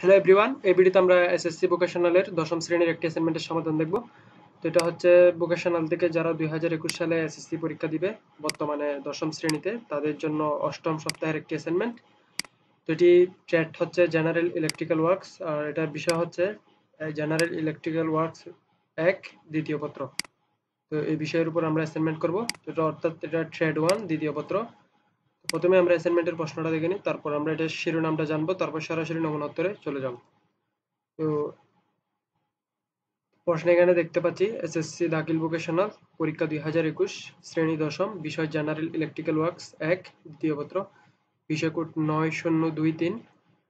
hello everyone এই ভিডিওতে আমরা এসএসসি ভোকেশনালের দশম শ্রেণীর একটি অ্যাসাইনমেন্টের সমাধান দেখব তো এটা হচ্ছে ভোকেশনাল থেকে যারা দুই সালে এসএসসি পরীক্ষা দিবে বর্তমানে দশম শ্রেণীতে তাদের জন্য অষ্টম সপ্তাহের একটি অ্যাসাইনমেন্ট তো এটি ট্র্যাট হচ্ছে জেনারেল ইলেকট্রিক্যাল ওয়ার্কস আর এটার বিষয় হচ্ছে জেনারেল ইলেকট্রিক্যাল ওয়ার্কস এক দ্বিতীয় পত্র তো এই বিষয়ের উপর আমরা অ্যাসাইনমেন্ট করব তো এটা অর্থাৎ এটা ট্রেড ওয়ান দ্বিতীয় পত্র প্রথমে আমরা অ্যাসাইনমেন্টের প্রশ্নটা দেখে নিই তারপর আমরা এটার শিরোনামটা জানবো তারপর সরাসরি নমনোত্তরে চলে যাব তো প্রশ্ন এখানে দেখতে পাচ্ছি এসএসসি দাখিল ভোকেশনাল পরীক্ষা দুই হাজার একুশ শ্রেণী দশম বিষয় জেনারেল ইলেকট্রিক্যাল ওয়ার্কস এক দ্বিতীয় পত্র বিষয় কোড নয় শূন্য দুই তিন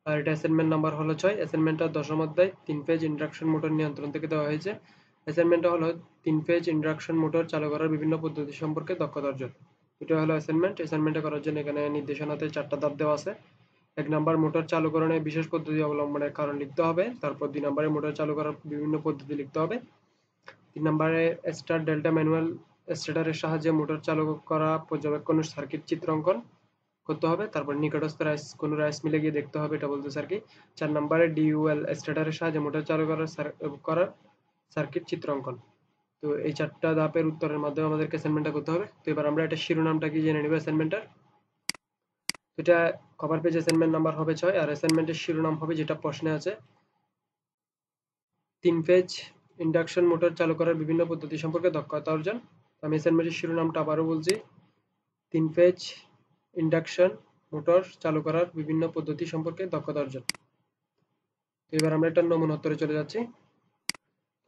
আর এটা অ্যাসাইনমেন্ট নাম্বার হলো ছয় অ্যাসাইনমেন্টটা দশম অধ্যায় তিন পেজ ইন্ডাকশন মোটর নিয়ন্ত্রণ থেকে দেওয়া হয়েছে অ্যাসাইনমেন্টটা হলো তিন পেজ ইন্ডাকশন মোটর চালু করার বিভিন্ন পদ্ধতি সম্পর্কে দক্ষতা অর্জন এটা হলো অ্যাসাইনমেন্ট অ্যাসাইনমেন্টে করার জন্য এখানে নির্দেশনাতে চারটা ধাপ দেওয়া আছে এক নম্বর মোটর চালুকরণে বিশেষ পদ্ধতি অবলম্বনের কারণ লিখতে হবে তারপর দুই নম্বরে মোটর চালু করার বিভিন্ন পদ্ধতি লিখতে হবে তিন নম্বরে স্টার ডেল্টা ম্যানুয়াল স্টেটারের সাহায্যে মোটর চালু করা পর্যবেক্ষণ সার্কিট চিত্র অঙ্কন করতে হবে তারপর নিকটস্থ রাইস কোনো রাইস মিলে গিয়ে দেখতে হবে এটা বলতে সার্কিট চার নম্বরে ডিউএল স্টেটারের সাহায্যে মোটর চালু করার করার সার্কিট চিত্র অঙ্কন তো এই চারটা ধাপের উত্তরের মাধ্যমে আমাদেরকে অ্যাসাইনমেন্টটা করতে হবে তো এবার আমরা এটা শিরোনামটা কি জেনে নেব অ্যাসাইনমেন্টটার এটা কভার পেজ অ্যাসাইনমেন্ট নাম্বার হবে ছয় আর অ্যাসাইনমেন্টের শিরোনাম হবে যেটা প্রশ্নে আছে তিন পেজ ইন্ডাকশন মোটর চালু করার বিভিন্ন পদ্ধতি সম্পর্কে দক্ষতা অর্জন আমি অ্যাসাইনমেন্টের শিরোনামটা আবারও বলছি তিন পেজ ইন্ডাকশন মোটর চালু করার বিভিন্ন পদ্ধতি সম্পর্কে দক্ষতা অর্জন তো এবার আমরা এটার নমুনা উত্তরে চলে যাচ্ছি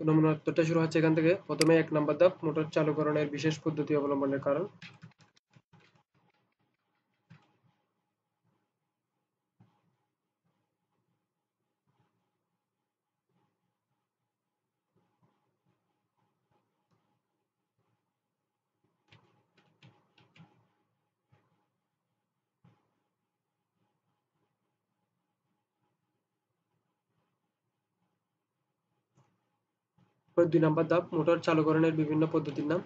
তো নমুনা শুরু হচ্ছে এখান থেকে প্রথমে এক নম্বর দাও মোটর চালুকরণের বিশেষ পদ্ধতি অবলম্বনের কারণ এরপর দুই নাম্বার ধাপ মোটর চালুকরণের বিভিন্ন পদ্ধতির নাম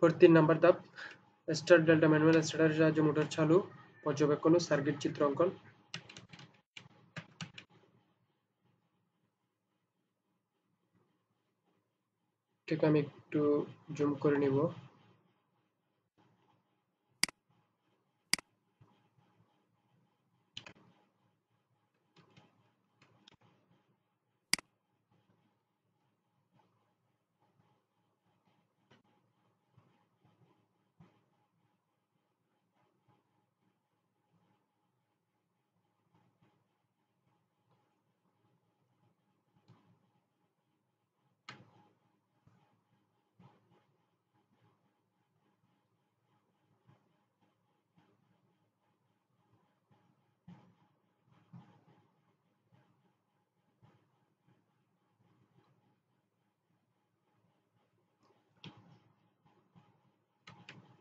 পর তিন নাম্বার ধাপ স্টার ডেল্টা ম্যানুয়াল স্টারের সাহায্যে মোটর চালু পর্যবেক্ষণ ও সার্কিট চিত্র অঙ্কন ঠিক আমি একটু জুম করে নিব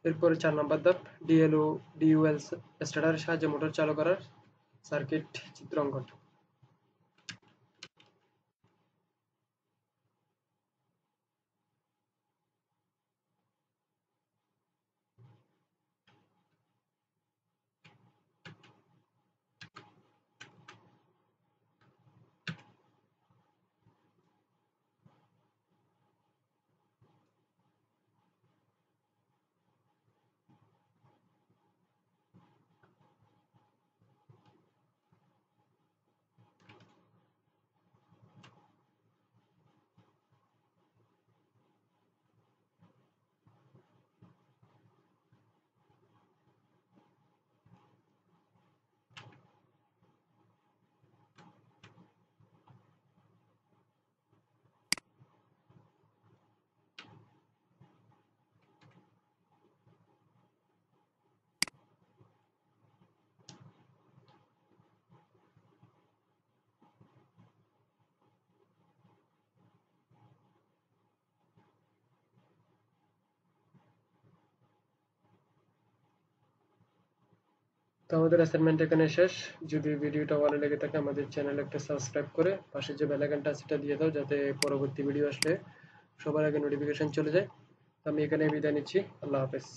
এরপরে চার নম্বর ধাপ ডিএলও ডিউএল স্টার্টারের সাহায্যে মোটর চালু করার সার্কিট চিত্র অঙ্কন তো আমাদের অ্যাসাইনমেন্ট এখানে শেষ যদি ভিডিওটা ভালো লেগে থাকে আমাদের চ্যানেল একটা সাবস্ক্রাইব করে পাশে যে বেলাকানটা সেটা দিয়ে দাও যাতে পরবর্তী ভিডিও আসলে সবার আগে নোটিফিকেশন চলে যায় আমি এখানে বিদায় নিচ্ছি আল্লাহ হাফেজ